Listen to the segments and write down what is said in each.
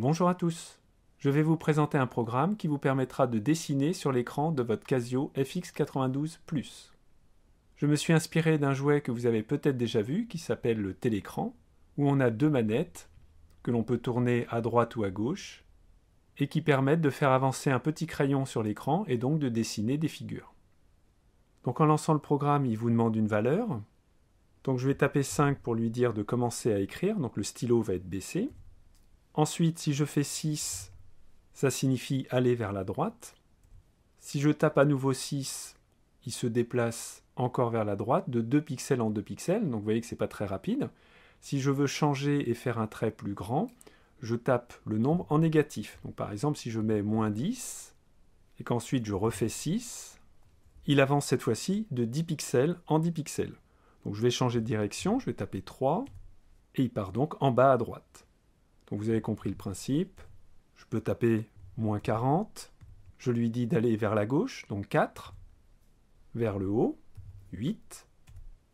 Bonjour à tous. Je vais vous présenter un programme qui vous permettra de dessiner sur l'écran de votre Casio FX92 Je me suis inspiré d'un jouet que vous avez peut-être déjà vu qui s'appelle le télécran, où on a deux manettes que l'on peut tourner à droite ou à gauche et qui permettent de faire avancer un petit crayon sur l'écran et donc de dessiner des figures. Donc en lançant le programme, il vous demande une valeur. Donc je vais taper 5 pour lui dire de commencer à écrire, donc le stylo va être baissé. Ensuite, si je fais 6, ça signifie aller vers la droite. Si je tape à nouveau 6, il se déplace encore vers la droite, de 2 pixels en 2 pixels, donc vous voyez que ce n'est pas très rapide. Si je veux changer et faire un trait plus grand, je tape le nombre en négatif. Donc par exemple, si je mets moins 10, et qu'ensuite je refais 6, il avance cette fois-ci de 10 pixels en 10 pixels. Donc je vais changer de direction, je vais taper 3, et il part donc en bas à droite. Donc vous avez compris le principe. Je peux taper moins 40. Je lui dis d'aller vers la gauche, donc 4. Vers le haut, 8.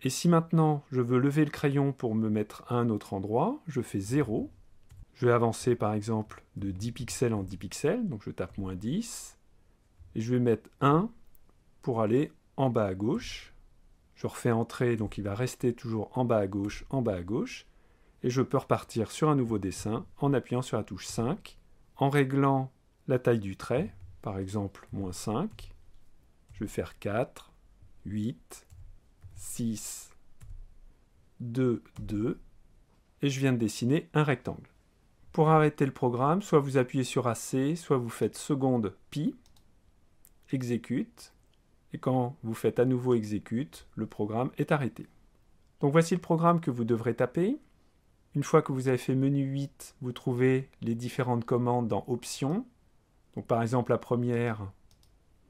Et si maintenant je veux lever le crayon pour me mettre à un autre endroit, je fais 0. Je vais avancer par exemple de 10 pixels en 10 pixels, donc je tape moins 10. Et je vais mettre 1 pour aller en bas à gauche. Je refais entrer, donc il va rester toujours en bas à gauche, en bas à gauche et je peux repartir sur un nouveau dessin en appuyant sur la touche 5, en réglant la taille du trait, par exemple moins 5. Je vais faire 4, 8, 6, 2, 2, et je viens de dessiner un rectangle. Pour arrêter le programme, soit vous appuyez sur AC, soit vous faites seconde pi, exécute, et quand vous faites à nouveau exécute, le programme est arrêté. Donc voici le programme que vous devrez taper. Une fois que vous avez fait menu 8, vous trouvez les différentes commandes dans Options. Donc par exemple la première,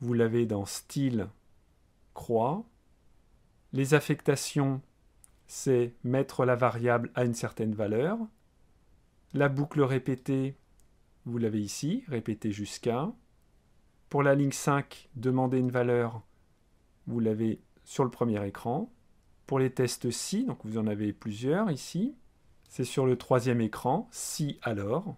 vous l'avez dans Style, Croix. Les affectations, c'est mettre la variable à une certaine valeur. La boucle répétée, vous l'avez ici, répétée jusqu'à. Pour la ligne 5, demander une valeur, vous l'avez sur le premier écran. Pour les tests si, donc vous en avez plusieurs ici, c'est sur le troisième écran, si alors.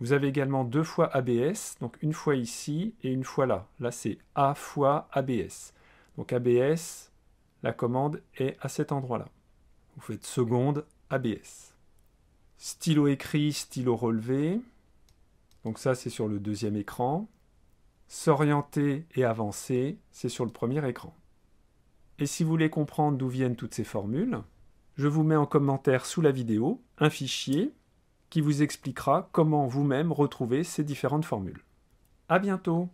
Vous avez également deux fois ABS, donc une fois ici et une fois là. Là, c'est A fois ABS. Donc ABS, la commande est à cet endroit-là. Vous faites seconde ABS. Stylo écrit, stylo relevé. Donc ça, c'est sur le deuxième écran. S'orienter et avancer, c'est sur le premier écran. Et si vous voulez comprendre d'où viennent toutes ces formules, je vous mets en commentaire sous la vidéo un fichier qui vous expliquera comment vous-même retrouver ces différentes formules. À bientôt!